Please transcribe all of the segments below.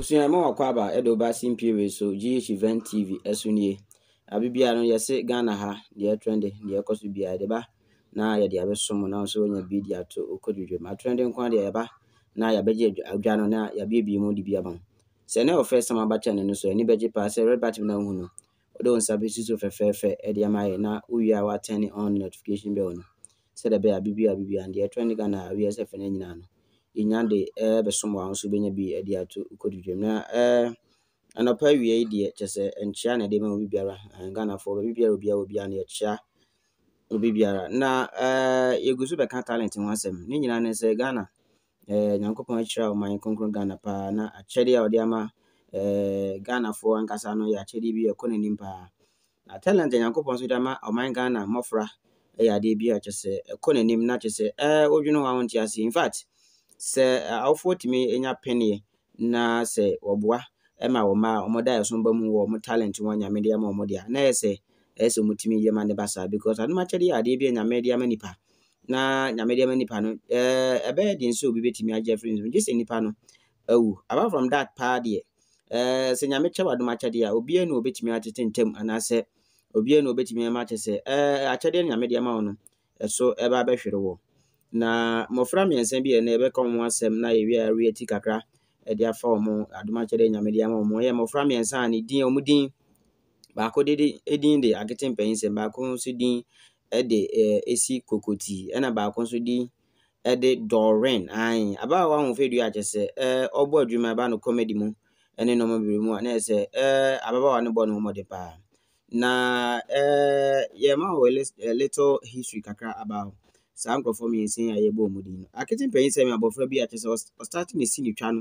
abusua ma wakɔ aba ɛde ɔba si mpiewe so gh event tv ɛso nie abibia no yɛse ghana ha deɛ trend deɛ ɛkɔ so biara yɛde ba na yɛde abɛsom na nso wonya bi de ato okɔ dwodwe ma trend nko deɛ yɛba na yɛbɛgye adwa no na yɛabiebie mu de bi aba mu sɛ ne ɔfɛ sɛm aba kyɛne no so ani bɛgye paa sɛ red bat na wohu no wode wo nsa bɛsi so fɛfɛɛfɛ ɛde ama yɛ na wowie a woatɛne on notification bell no sɛdeɛ bɛyɛ abibia abibia deɛ trend ghana awiɛ sɛ fɛ nyinaa no yɛnya de eh, bɛsom wɔn nso bɛnya bi eh, de ato kɔdi dwam na eh, anɔpa awie yi deɛ kyɛ sɛ nkyea na ɛde ma obi biara ghanafoɔ baabi biara obiara obiara no yɛkyea obi biara na yɛgu so bɛka talent ho asɛm ne nyinaa ne sɛ ghana nyankopɔn akyerɛ a ɔman kronkron ghana paa na akyɛdeɛ a ɔde ama ghanafoɔ ankasa no yɛ akyɛdeɛ bi ɛkɔ n'anim paa na talent a nyankopɔn so de ama ɔman ghana mmɔfra yɛ adeɛ bi a kyɛ sɛ ɛkɔ n'anim na kyɛ sɛ wodwene ho a wonte ase in fact sɛ awofoɔ tumi nya pɛneɛ na sɛ wɔboa ma wɔn a wɔda ɛso mu wɔ wɔn talent wɔn nyame de ama wɔn deɛ na yɛ sɛ ɛyɛ sɛ wɔtumi yɛ ma ne ba because anomakyɛde yɛ adeɛ bi a nyame de ama nipa na nyame de ama nipa no ɛɛ ɛbɛyɛ den sɛ obi bɛtumi agye afiri nsɛm gye sɛ nipa no awu apart from that paa deɛ ɛɛ sɛ nyame kyɛ wɔ adomakyɛdeɛ a obiara na obɛtumi atete ntam anaasɛ obiara na obɛtumi ama kyɛ sɛ ɛɛ akyɛdeɛ nyame de ama wɔn no ɛso ɛba abɛhwere na mmɔfra mmiɛnsa bi ɛnɛ ɛbɛka wɔn asɛm na yɛwie a yɛawie ati kakra ɛde afa wɔn adomakyɛdɛ nyame de ama wɔn wɔyɛ mmɔfra mmiɛnsa a ne din wɔn din baako de e din de agete mpanyinsa baako nso din ɛde ɛɛ esi kokoti ɛna baako nso din ɛde dɔrin ayin abaawa ahofe dua akyɛ sɛ ɛɛ ɔbɔ adwuma ɛba no kɔmɛdi mu ɛne nneɛma bebree mu a na yɛ sɛ ɛɛ ababaawa no bɔ ne ho mɔden paa na ɛɛ yɛn ma little history kakra about saa nkurɔfoɔ mmiɛnsa a yɛbɔ wɔn din no akete mpanyin sɛ abɔfra bi a kyerɛ sɛ ɔstaate ne si ne twa no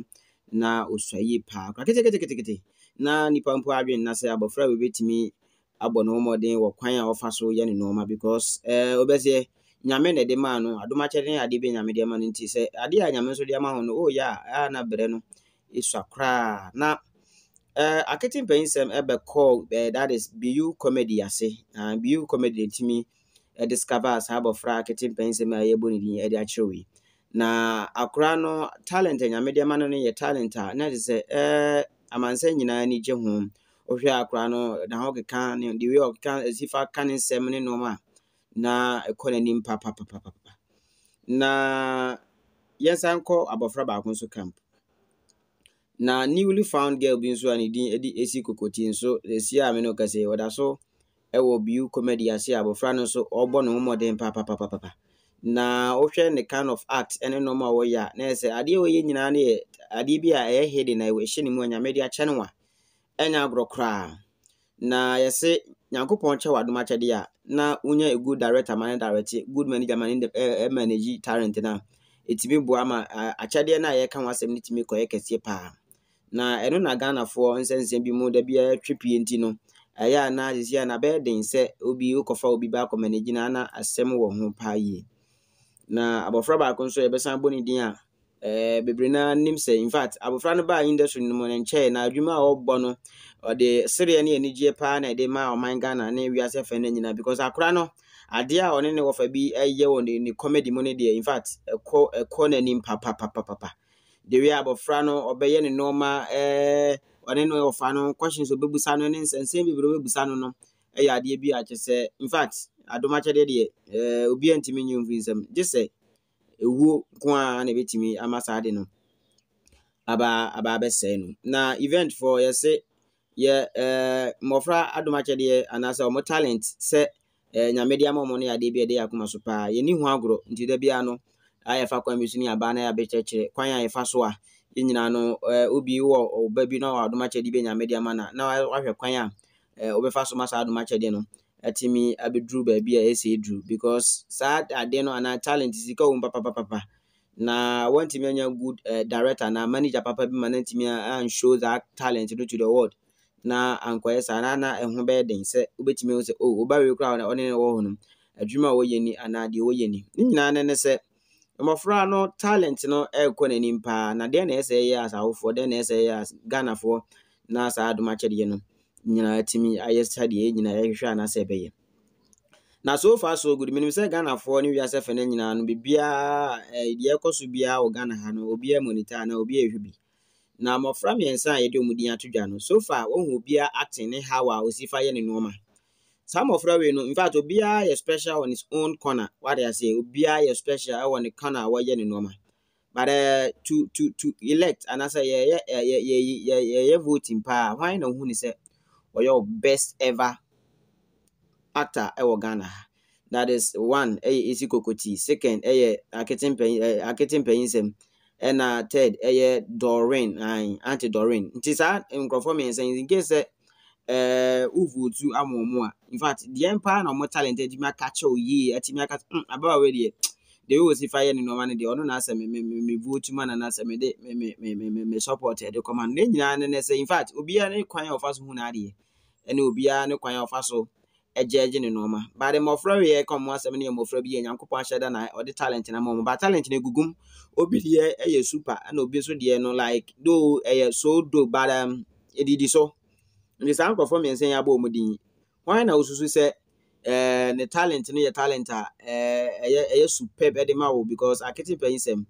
na osua yie paa kora keteketekete na nipa mpo adwene na sɛ abɔfra a wɔbɛtumi abɔ ne ho mmɔden wɔ kwan a wɔfa so yɛ ne nneɛma because ɛɛ eh, obɛsɛ nyame na ɛde maa no adomakyɛde ne adeɛ bi nyame de ama no nti sɛ adeɛ a nyame nso de ama ho no ɔɔyɛ oh, a ɛa na berɛ no esua koraa na ɛɛ eh, akete mpanyin sɛm ɛbɛkɔɔ eh, that is biu comedy ase ɛɛ biu comedy timi ɛde skaba saa abɔfra akete mpɛnsɛm a yɛbɔ ne din ɛde akyerɛ yi na akora no talent nyame deɛ ma no no yɛ talent a na te sɛ eh, ɛɛ amansa nyinaa ani gye ho wohwɛ akora no na ho keka ne de wei ɔkeka asifa ka ne nsɛm ne nneɛma a na ɛkɔ n'anim papapapapa na yɛnsan kɔ abɔfra baako nso camp na newly found girl bi nso a ne din ɛdi esi kokoti nso esi a me no kɛse wɔda so ɛwɔ biu comedy ase abɔfra no nso ɔbɔ ne ho mmɔden papapapapa na wohwɛ ne kind of act ɛne nneɛma a wɔyɛ a na ɛsɛ adeɛ a wɔyɛ nyinaa no yɛ adeɛ bi a ɛyɛ hidden na ɛhyɛ ne mu a nyame de akyɛ no a ɛnyɛ agorɔ koraa na yɛse nyankopɔn kyɛ w'adom akyɛdeɛ a na wonya a good director ma ne director good manager ma ne manage talent no a ɛtumi boa ma akyɛdeɛ no a yɛka ho asɛm no tumi kɔyɛ kɛseɛ paa na ɛno na ghanafoɔ nsɛnsɛm bi mu da biara twe pie nti no ɛyɛ anaa sisi a nabɛyɛ den sɛ obi wokɔfa obi baakɔ ma no gyina na asɛm wɔ ho paa yie na abɔfra baako nso yɛbɛsan bɔ ne din a eh, bebree na nim sɛ infact abɔfra no baa industry no mu no nkyɛe na adwuma a ɔbɔ no ɔde sereɛ ne anigyeɛ paa na ɛde maa ɔman ghana ne wiase fɛ no nyinaa because akora no adeɛ a ɔne ne wɔfa bi ɛyɛ wɔ ne ne comedy mu no deɛ infact ɛkɔ ɛkɔ n'anim papapapapa deɛ wie abɔfra no ɔbɛyɛ ne nneɔma ɛɛ ɔne no ɔfa no questions ɔbɛbusa no ne nsɛnsɛn bebree ɔbɛbusa no no ɛyɛ adeɛ bi akyɛ sɛ infact adom akyɛdeɛ deɛ ɛɛ obi a ntumi nye mfiri nsɛm gye sɛ ewuo ko ara na ebɛtumi ama saa de no aba aba abɛsɛe no na event for yɛse yɛ ɛɛ mmɔfra adom akyɛdeɛ anaasɛ ɔmo talent sɛ ɛɛ nyamedi ama ɔmo no yɛ adeɛ bi a ɛde yɛ akoma so paa yɛni ho agorɔ nti da bi ano a yɛfa kwan bi so ne yaba na yɛabɛkyerɛkyerɛ kwan a yɛfa so a. nyinaa no eh, obi wɔ ɔba bi na ɔwɔ adom akyɛdeɛ bi nyame de ama na na wahwɛ kwan a wobɛfa eh, so ma saa adom akyɛdeɛ no atumi abɛduru baabi a ɛsɛ duru because saa adeɛ no anaa talent sika wɔ mu papapapapa na wantumi anya good eh, director na manager papa bi ma na ntumi anshow that talent no to the world na ankɔyɛ saa na na ɛho bɛyɛ den sɛ wobɛtumi sɛ o oh, oba wei koraa ɔne ne wɔ hɔ no adwuma a wɔyɛ ni anaa deɛ wɔyɛ ni ne nyinaa ne ne sɛ mmɔfra no talent no ɛrekɔ n'anim paa na deɛ na ɛsɛ yɛ asawofoɔ deɛ na ɛsɛ yɛ ghanafoɔ na saa adomakyɛdeɛ no nyinaa tumi ayɛ sadeɛ nyinaa yɛhwehwɛ anaasɛ ɛbɛyɛ na so far so good menim sɛ ghanafoɔ ne wiase fɛ no nyinaa no biribiaa deɛ ɛkɔ so biara wɔ ghana ha no obiaa monita anaa obiaa ɛhwɛ bi na mmɔfra mmiɛnsa a yɛde ɔmu din ato dwa no so far wohu obiaa acting ne how a ɔsi fa yɛ ne nneɔma Some saa you know, in fact, OBI yɛ special on his own corner What wade say? OBI yɛ special on the corner where wɔyɛ ne nneɛma but uh, to to to elect and I say, yeah yeah yeah yeah yeah voting power. Why na ohun ne sɛ your best ever actor ɛwɔ ghana that is one ɛyɛ eh, esi kokoti second ɛyɛ aketempanyin ɛɛ aketempanyinsɛm ɛna third ɛyɛ eh, doreen ayi aunty doreen nti saa nkurɔfoɔ mmiɛnsa in case sɛ. Eh, wovotu ama ɔmo a infact deɛ mpaa na ɔmo talent atumi aka kyɛw yie atumi aka mm ababaawa deɛ deɛ wɔwɔ si fa yɛ ne nneɛma no deɛ ɔno naasɛ me me me me votu ma na naasɛ me de me me me me me me support ɛde kɔma no ne nyinaa ne ne sɛ infact obiara ne kwan a ɔfa so hu n'adeɛ ɛne obiara ne kwan a ɔfa eh, so ɛgyɛgye ne nneɛma baade mmɔfra wiɛ kɔn mu asɛm ne yɛ mmɔfra bi yɛ nyankopɔn ahyɛ da na ɔde talent na ma ɔmo ba talent no egugum obi deɛ ɛyɛ super ɛna obi nso deɛ no like though eh, so do but um edidi so nti saa nkurɔfoɔ mmiɛnsa yi abɔ wɔn din wɔn na osusu sɛ ɛɛ eh, ne talent no yɛ talent a ɛɛ eh, ɛyɛ ɛyɛ superb ɛde ma wo because akete mpanyinsɛm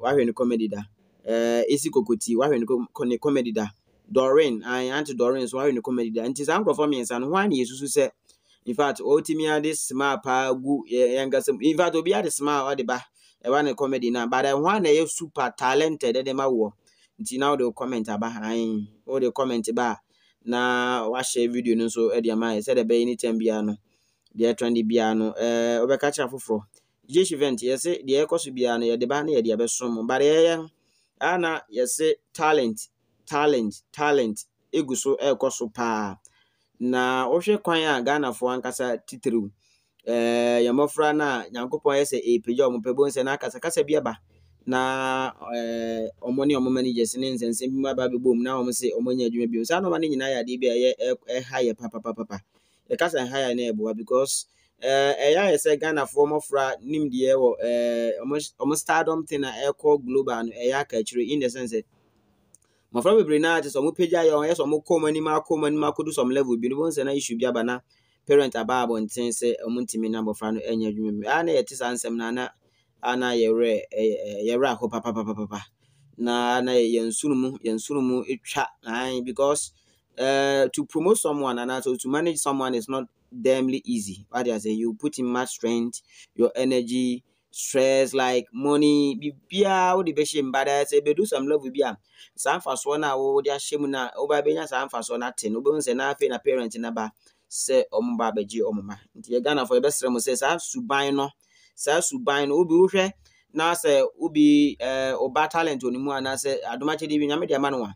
wahwɛ ne comedy da ɛɛ eh, esi kokoti wahwɛ ne ko ne comedy da dorin ayi anti dorin nso wahwɛ ne comedy da nti saa nkurɔfoɔ mmiɛnsa no wɔn na yɛ susu sɛ in fact ɔtumi ade smile paa gu yɛn kasa mu in fact obi ade smile ɔde ba ɛwa ne comedy na but wɔn na yɛ super talented ɛde ma wo nti na wɔde comment aba ayi wɔde comment ba a na wahyɛ video no nso de ama yɛ sɛdeɛ ɛbɛyɛ ne tam biara no deɛ trendy biara no ɛɛ wobɛka kyerɛ afoforɔ jesh event yɛse deɛ ɛkɔ so biara no yɛde ba na yɛde abɛsom but yɛyɛ ana yɛse talent talent talent egu so ɛrekɔ so paa na wohwɛ kwan a ghanafoɔ ankasa titiriw ɛɛ yɛn mmɔfra no a nyankopɔn ayɛ sɛ ɛrepagya wɔn pɛ bɔn sɛ n'akasakasa bi aba. na ɔmo ne ɔmo ne nsɛnsɛm bi mu aba na ɔmo se ɔmo nya adwuma bio saa nɔɔma no nyina ya adeɛ bi a ɛyɛ ɛha yɛ papapapapa yɛkasa ɛha yɛ na ɛboa because ɛyɛ ayɛ sɛ ghanafoɔ mmɔfra nimdeɛ wɔ ɔmo stardom ten a ɛkɔ global no ɛyɛ aka in the sense level bi no na issue bi aba na parent aba abɔnten sɛ na no adwuma bi a na na na a na yɛwerɛ yɛwerɛ akɔ papapapapa na na yɛn sunu mu yɛn sunu mu etwa ahan because uh, to promote someone and also to manage someone is not damnly easy. What I say, you put in much strength, your energy, stress, like money. Bia be out the best but I say, be do some love with be am. Some for so na wo dia shame na oba be nya some for so na ten. Obe unse na fe na parent na ba se omo ba beji omo ma. Nti ye Ghana for your best friend mo say, sa suban no. saa suban no wobi wohwɛ na sɛ ubi ɔba eh, talent onimu anaasɛ adomakyɛdeɛ bi nyame deɛ ma no a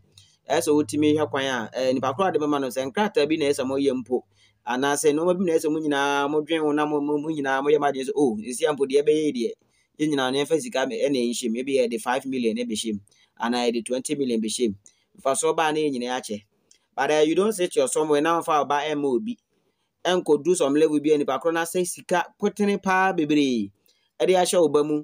ɛsɛ wotumi hwɛ kwan a eh, nipa koro ade bɛma no sɛ nkrataa bi na ɛsɛ mpo anaasɛ nneɛma bi na ɛsɛ mo nyinaa ho na mo mo nyinaa sɛ esi oh, ampo deɛ ɛbɛyɛ deɛ yɛn nyinaa no yɛmfa sika ɛna ɛnhyɛ mu ebi yɛ de five million ɛbɛhyɛ mu anaa yɛde twenty million na yɛ nyinaa akyɛ but eh, nkɔdu some level bi a nipa korɔ n'asɛ sika petene paa bebree ɛde ahyɛ ɔba mu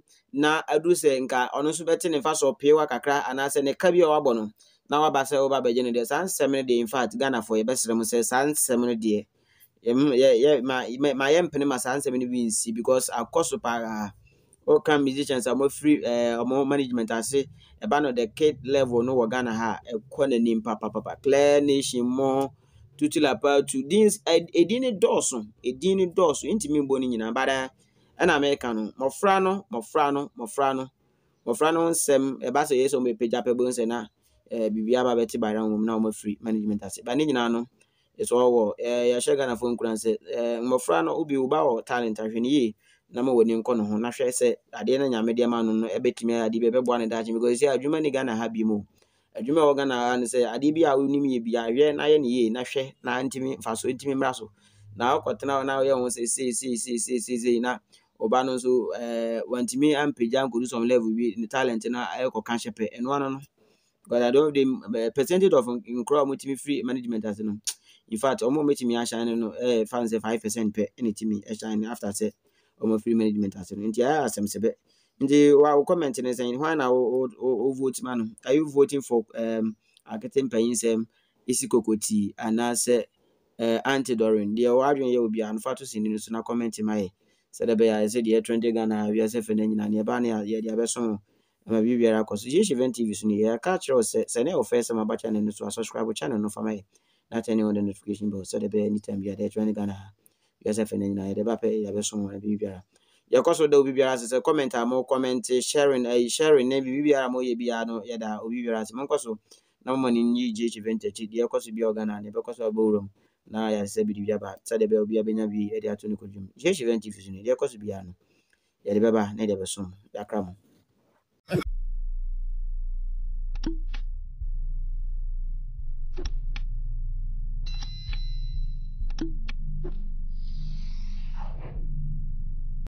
na aduru sɛ nka ɔno nso bɛte ne mfa so ɔpiewa kakra anaasɛ ne ka bi a wabɔ no na waba sɛ woba bɛgye no deɛ saa nsɛm no deɛ infact ghanafoɔ yɛbɛserɛ mu sɛ saa nsɛm no deɛ ma ma ma ma saa nsɛm no bi nsi because akɔ so paa woka musicians a wɔfiri eh, ɔmo management ase ɛba no the kid level no wɔ ghana ha ɛkɔ n'anim papapapa clear nation more tutulapatu dins ɛdin eh, eh, ne dɔɔso ɛdin eh, ne dɔɔso ntumi mbɔ ne nyinaa badaa ɛna mɛka no mmɔfra no mmɔfra no mmɔfra no mmɔfra no nsɛm ɛba sɛ yɛ sɛ ɔmo apagya pɛbɔ nsɛm na ɛɛ biribi aba bɛte baara wɔm na ɔmo afiri management ase ba ne nyinaa no ɛsɛ ɔwɔ ɛɛ yɛhyɛ ghanafoɔ nkura nsɛ ɛɛ mmɔfra no obi ɔba wɔ talent ahwɛ ne yie na ma wɔ ne nkɔ ne ho na hwɛ sɛ adeɛ no nyame deɛ ma no no ɛbɛtumi because sɛ adwuma ne ghana ha adwuma a wɔga naa ne sɛ adeɛ bi a wonim yɛ bi ahwɛ na yɛ ne yie na hwɛ na ntimi mfa so ntimi mmra so na ɔkɔtena hɔ na ɔyɛ ho sɛ seeseeseeseesei na ɔba no nso eh, wantumi ampagya nkɔdu some level bi ne talent no ɛkɔka hyɛ pɛ ɛno ano no because i don't the eh, percentage of nkora a wɔtumi free management ase no in fact wɔn a wɔtumi ahyɛn no ɛɛ eh, fan sɛ five percent pɛ ɛna tumi ɛhyɛn after sɛ wɔn free management ase no nti ayɛ asɛm sɛbɛ. nti wa comment ne sɛn hwan na wo vote ma no are you voting for um, akete mpanyin sɛm esi kokoti anaasɛ uh, eh, antidorin deɛ wadwen yɛ obi anofa to si no so na comment ma yɛ sɛdeɛ bɛyɛ ayɛ sɛ deɛ trɛnde ghana wiase fɛ no nyina neɛba ne yɛde abɛso ma biribiara kɔ so yɛhyɛvɛ tv so no yɛka kyerɛ wo sɛ sɛ ne ɛwɔ fɛ channel no so channel no na notification bɛyɛ anytime biara wiase fɛ yɛkɔ so da obi biara ase sɛ comment a mo comment sharing ayi eh, sharing na biribi biara mo yɛ biara no yɛda obi biara ase monkɔ so na moma no nyi gye kyivɛ ntakyi deɛ ɛkɔ so bi ɔga na ne bɛkɔ so abɔwuram na yɛase sɛ biribi aba sɛdeɛ bɛyɛ obi abɛnya bi de ato ne kɔdwom gye kyivɛ ntifi so no deɛ ɛkɔ so biara no yɛde bɛba na yɛde bɛsom yɛakra mo